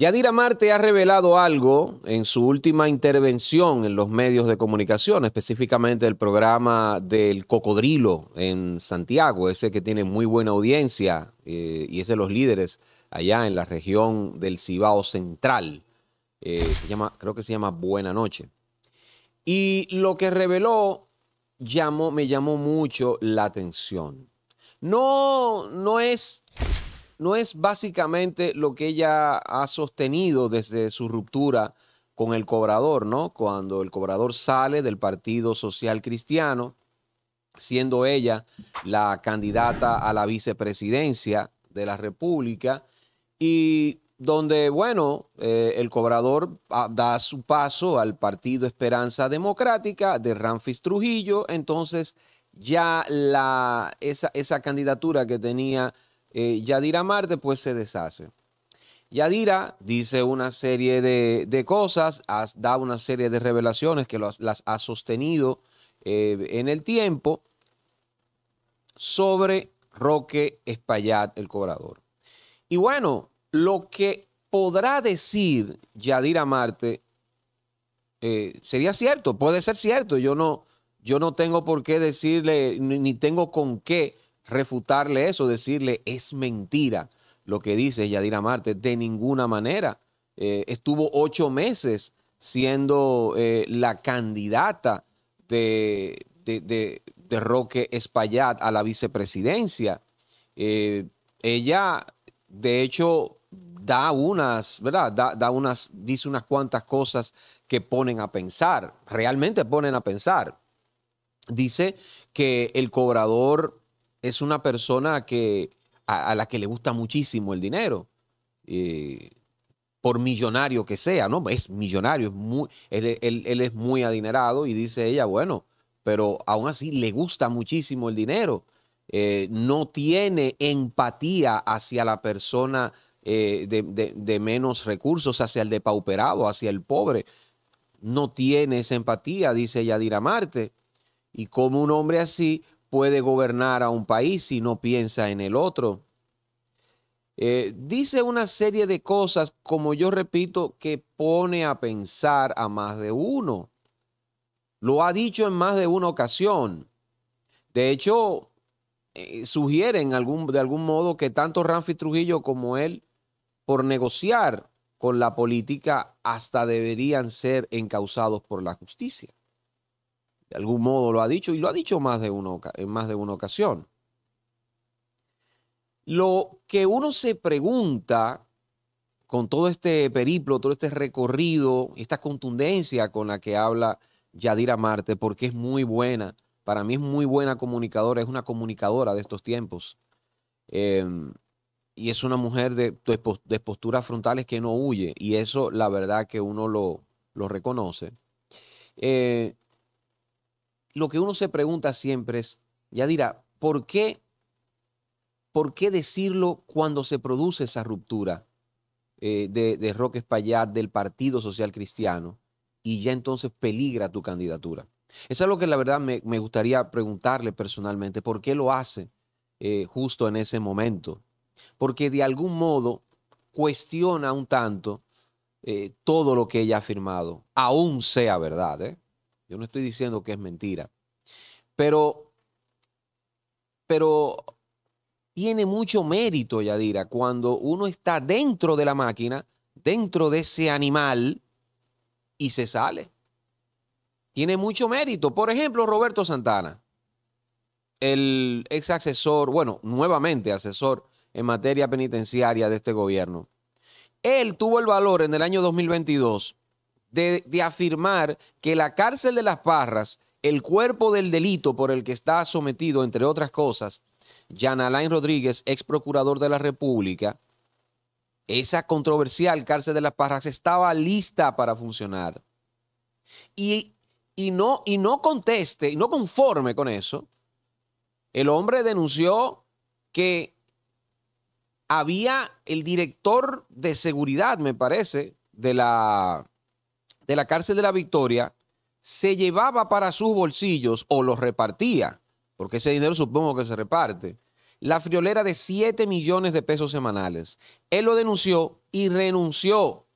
Yadira Marte ha revelado algo en su última intervención en los medios de comunicación, específicamente el programa del Cocodrilo en Santiago, ese que tiene muy buena audiencia eh, y es de los líderes allá en la región del Cibao Central. Eh, creo que se llama Buena Noche. Y lo que reveló me llamó mucho la atención. No, no es ¿No es básicamente lo que ella ha sostenido desde su ruptura con el cobrador, ¿no? Cuando el cobrador sale del Partido Social Cristiano, siendo ella la candidata a la vicepresidencia de la República, y donde, bueno, eh, el cobrador ah, da su paso al Partido Esperanza Democrática de Ramfis Trujillo, entonces ya la, esa candidatura que tenía eh, Yadira Marte pues se deshace. Yadira dice una serie de, de cosas, has, da una serie de revelaciones que las ha sostenido eh, en el tiempo sobre Roque Espaillat, el cobrador. Y bueno, lo que podrá decir Yadira Marte eh, sería cierto, puede ser cierto, yo no, yo no tengo por qué decirle, ni tengo con qué refutarle eso, decirle es mentira lo que dice Yadira Marte, de ninguna manera. Eh, estuvo ocho meses siendo eh, la candidata de, Roque Espaillat a la vicepresidencia. Eh, ella, de hecho, da unas, ¿verdad? Da, da, unas, dice unas cuantas cosas que ponen a pensar, realmente ponen a pensar. Dice que el cobrador es una persona que, a, la que le gusta muchísimo el dinero. Eh, por millonario que sea, ¿no? Es millonario, es muy, él, es muy adinerado y dice ella, bueno, pero aún así le gusta muchísimo el dinero. Eh, no tiene empatía hacia la persona eh, de, de, menos recursos, hacia el depauperado, hacia el pobre. No tiene esa empatía, dice Yadira Marte. Y como un hombre así puede gobernar a un país si no piensa en el otro. Eh, dice una serie de cosas, como yo repito, que pone a pensar a más de uno. Lo ha dicho en más de una ocasión. De hecho, eh, sugieren algún, de algún modo que tanto Ramfi Trujillo como él, por negociar con la política, hasta deberían ser encausados por la justicia. De algún modo lo ha dicho y lo ha dicho más de en más de una ocasión. Lo que uno se pregunta con todo este periplo, todo este recorrido, esta contundencia con la que habla Yadira Marte, porque es muy buena, para mí es muy buena comunicadora, es una comunicadora de estos tiempos. Em, y es una mujer de, de, posturas frontales que no huye, y eso la verdad que uno lo, reconoce. Eh, lo que uno se pregunta siempre es, ya dirá, ¿por qué, por qué decirlo cuando se produce esa ruptura eh, de, Roque Espaillat del Partido Social Cristiano y ya entonces peligra tu candidatura? es lo que la verdad me, gustaría preguntarle personalmente, ¿por qué lo hace eh, justo en ese momento? Porque de algún modo cuestiona un tanto eh, todo lo que ella ha afirmado, aún sea verdad, yo no estoy diciendo que es mentira. Pero, pero tiene mucho mérito, Yadira, cuando uno está dentro de la máquina, dentro de ese animal y se sale. Tiene mucho mérito. Por ejemplo, Roberto Santana, el ex asesor, bueno, nuevamente asesor en materia penitenciaria de este gobierno. Él tuvo el valor en el año 2022 de, afirmar que la cárcel de las Parras, el cuerpo del delito por el que está sometido, entre otras cosas, Jan Alain Rodríguez, ex procurador de la República, esa controversial cárcel de las Parras estaba lista para funcionar. Y, y, no, y no conteste, y no conforme con eso, el hombre denunció que había el director de seguridad, me parece, de la de la cárcel de la Victoria se llevaba para sus bolsillos o los repartía, porque ese dinero supongo que se reparte, la friolera de 7 millones de pesos semanales. Él lo denunció y renunció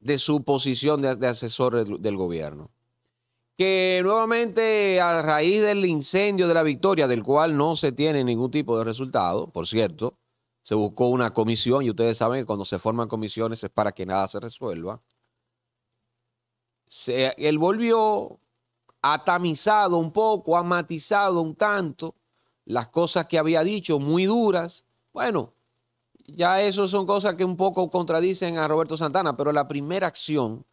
de su posición de, asesor del gobierno que nuevamente a raíz del incendio de la victoria, del cual no se tiene ningún tipo de resultado, por cierto, se buscó una comisión y ustedes saben que cuando se forman comisiones es para que nada se resuelva, él volvió, atamizado un poco, ha matizado un tanto las cosas que había dicho, muy duras. Bueno, ya eso son cosas que un poco contradicen a Roberto Santana, pero la primera acción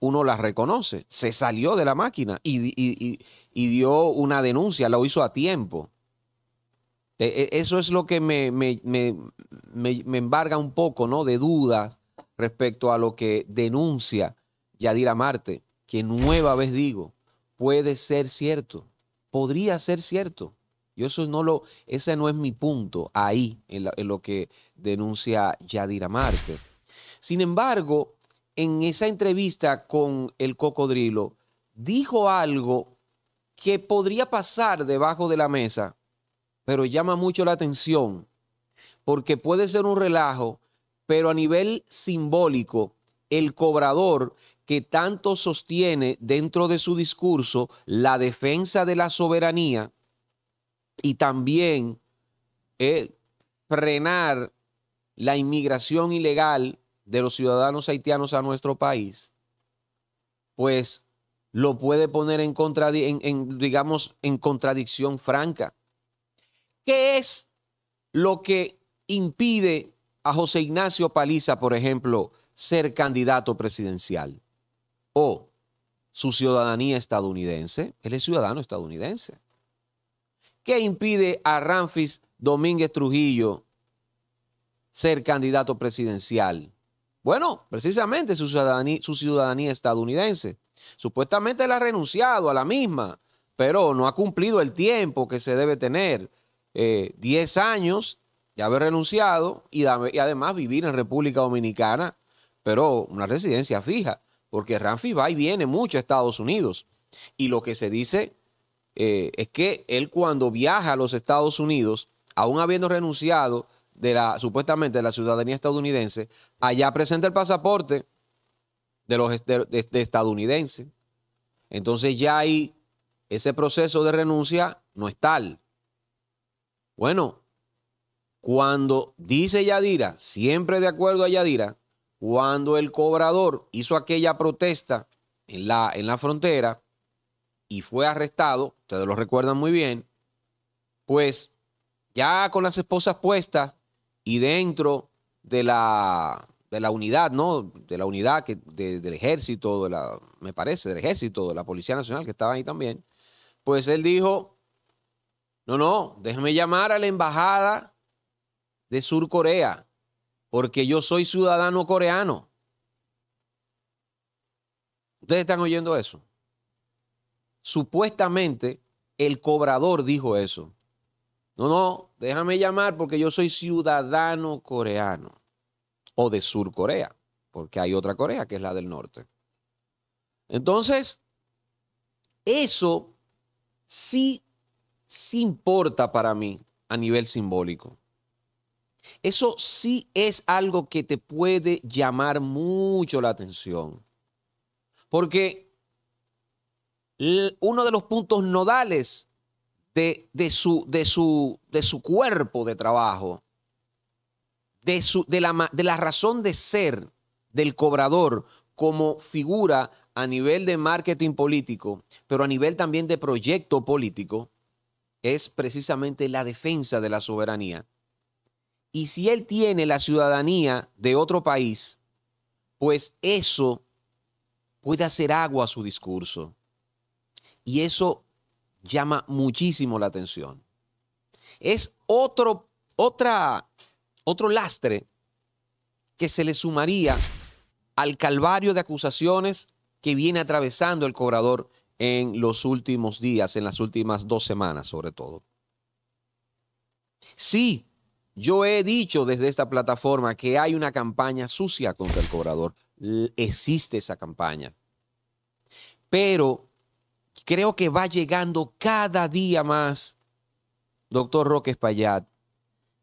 uno la reconoce. Se salió de la máquina y, dio una denuncia, lo hizo a tiempo. E, e, eso es lo que me, me embarga un poco ¿no? de duda respecto a lo que denuncia Yadira Marte, que nueva vez digo, puede ser cierto, podría ser cierto. Yo eso no lo, ese no es mi punto ahí en, en lo que denuncia Yadira Marte. Sin embargo, en esa entrevista con el cocodrilo, dijo algo que podría pasar debajo de la mesa, pero llama mucho la atención, porque puede ser un relajo, pero a nivel simbólico, el cobrador que tanto sostiene dentro de su discurso la defensa de la soberanía y también eh, frenar la inmigración ilegal de los ciudadanos haitianos a nuestro país, pues lo puede poner en, en, digamos, en contradicción franca. ¿Qué es lo que impide a José Ignacio Paliza, por ejemplo, ser candidato presidencial? su ciudadanía estadounidense, él es ciudadano estadounidense. ¿Qué impide a Ramfis Domínguez Trujillo ser candidato presidencial? Bueno, precisamente su ciudadanía, su ciudadanía estadounidense. Supuestamente él ha renunciado a la misma, pero no ha cumplido el tiempo que se debe tener. 10 eh, años de haber renunciado y además vivir en República Dominicana, pero una residencia fija porque Ramfi va y viene mucho a Estados Unidos. Y lo que se dice eh, es que él cuando viaja a los Estados Unidos, aún habiendo renunciado de la supuestamente de la ciudadanía estadounidense, allá presenta el pasaporte de los estadounidenses. Entonces ya ahí ese proceso de renuncia no es tal. Bueno, cuando dice Yadira, siempre de acuerdo a Yadira, cuando el cobrador hizo aquella protesta en la, en la frontera y fue arrestado, ustedes lo recuerdan muy bien, pues ya con las esposas puestas y dentro de la, de la unidad, ¿no? De la unidad que, del ejército, de la, me parece, del ejército, de la Policía Nacional que estaba ahí también, pues él dijo, no, no, déjeme llamar a la embajada de Sur Corea porque yo soy ciudadano coreano. ¿Ustedes están oyendo eso? Supuestamente el cobrador dijo eso. No, no, déjame llamar porque yo soy ciudadano coreano o de Sur Corea, porque hay otra Corea que es la del norte. Entonces, eso sí, sí importa para mí a nivel simbólico. Eso sí es algo que te puede llamar mucho la atención. Porque uno de los puntos nodales de, su, cuerpo de trabajo, de la razón de ser del cobrador como figura a nivel de marketing político, pero a nivel también de proyecto político, es precisamente la defensa de la soberanía. Y si él tiene la ciudadanía de otro país, pues eso puede hacer agua a su discurso. Y eso llama muchísimo la atención. Es otro, otra, otro lastre que se le sumaría al calvario de acusaciones que viene atravesando el cobrador en los últimos días, en las últimas dos semanas sobre todo. Sí, yo he dicho desde esta plataforma que hay una campaña sucia contra el cobrador. Existe esa campaña. Pero creo que va llegando cada día más, doctor Roque Espaillat,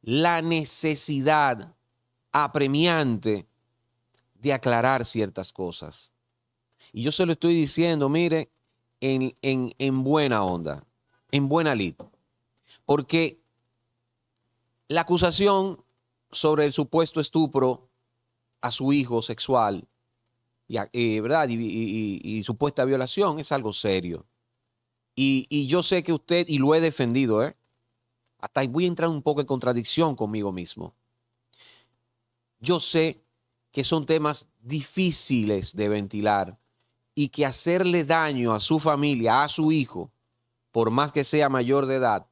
la necesidad apremiante de aclarar ciertas cosas. Y yo se lo estoy diciendo, mire, en, en, en buena onda, en buena lid. Porque la acusación sobre el supuesto estupro a su hijo sexual y, eh, Y, supuesta violación es algo serio. Y, yo sé que usted, y lo he defendido, ¿eh? hasta voy a entrar un poco en contradicción conmigo mismo. Yo sé que son temas difíciles de ventilar y que hacerle daño a su familia, a su hijo, por más que sea mayor de edad,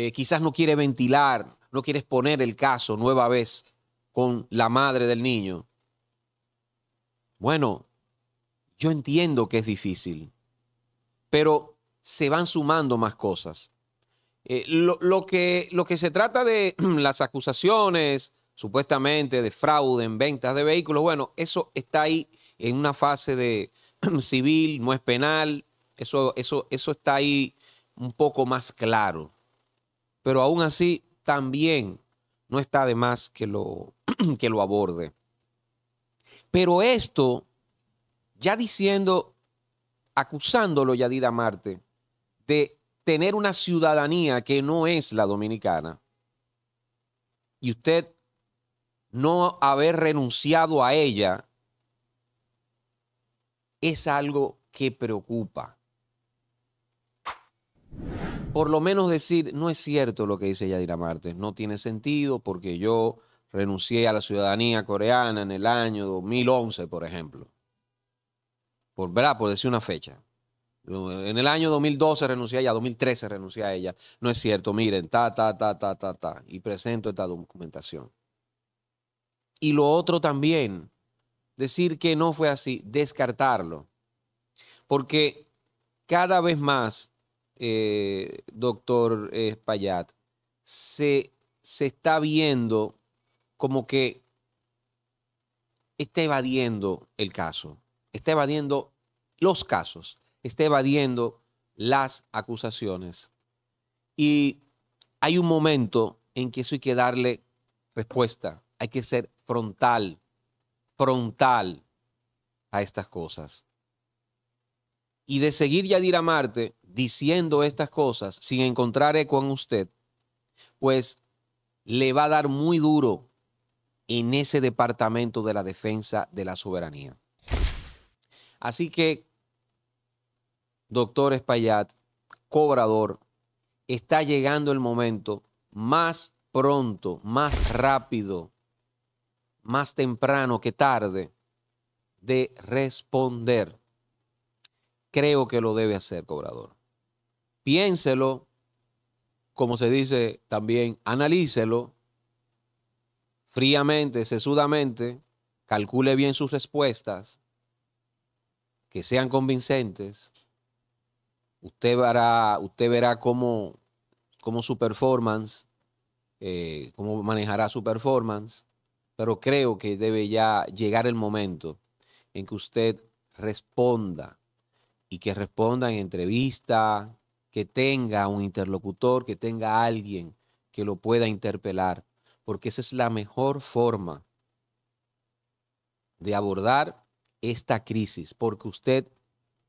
eh, quizás no quiere ventilar, no quiere exponer el caso nueva vez con la madre del niño. Bueno, yo entiendo que es difícil, pero se van sumando más cosas. Eh, lo, que, se trata de las acusaciones, supuestamente, de fraude en ventas de vehículos, bueno, eso está ahí en una fase de civil, no es penal, eso está ahí un poco más claro pero aún así también no está de más que lo, que lo aborde. Pero esto, ya diciendo, acusándolo Yadida Marte de tener una ciudadanía que no es la dominicana, y usted no haber renunciado a ella, es algo que preocupa por lo menos decir, no es cierto lo que dice Yadira Martes, no tiene sentido porque yo renuncié a la ciudadanía coreana en el año 2011, por ejemplo. Por, ¿verdad? por decir una fecha. En el año 2012 renuncié a ella, 2013 renuncié a ella. No es cierto, miren, ta, ta, ta, ta, ta, ta. Y presento esta documentación. Y lo otro también, decir que no fue así, descartarlo. Porque cada vez más eh, doctor eh, Payat, se, se está viendo como que está evadiendo el caso, está evadiendo los casos, está evadiendo las acusaciones. Y hay un momento en que eso hay que darle respuesta, hay que ser frontal, frontal a estas cosas. Y de seguir a Marte, diciendo estas cosas sin encontrar eco en usted, pues le va a dar muy duro en ese departamento de la defensa de la soberanía. Así que, doctor Espaillat, cobrador, está llegando el momento más pronto, más rápido, más temprano que tarde de responder. Creo que lo debe hacer, cobrador piénselo, como se dice también, analícelo fríamente, sesudamente, calcule bien sus respuestas, que sean convincentes. Usted verá, cómo, su performance, eh, cómo manejará su performance, pero creo que debe ya llegar el momento en que usted responda y que responda en entrevista, que tenga un interlocutor, que tenga alguien que lo pueda interpelar, porque esa es la mejor forma de abordar esta crisis, porque usted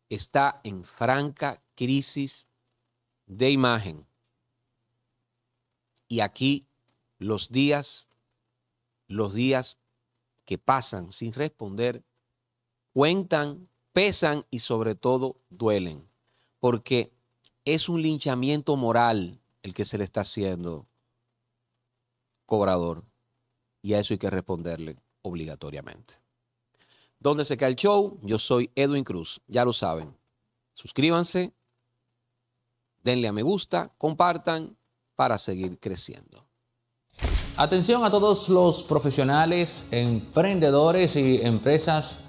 está en franca crisis de imagen. Y aquí los días, los días que pasan sin responder, cuentan, pesan y sobre todo duelen, porque es un linchamiento moral el que se le está haciendo cobrador. Y a eso hay que responderle obligatoriamente. ¿Dónde se cae el show? Yo soy Edwin Cruz, ya lo saben. Suscríbanse, denle a me gusta, compartan para seguir creciendo. Atención a todos los profesionales, emprendedores y empresas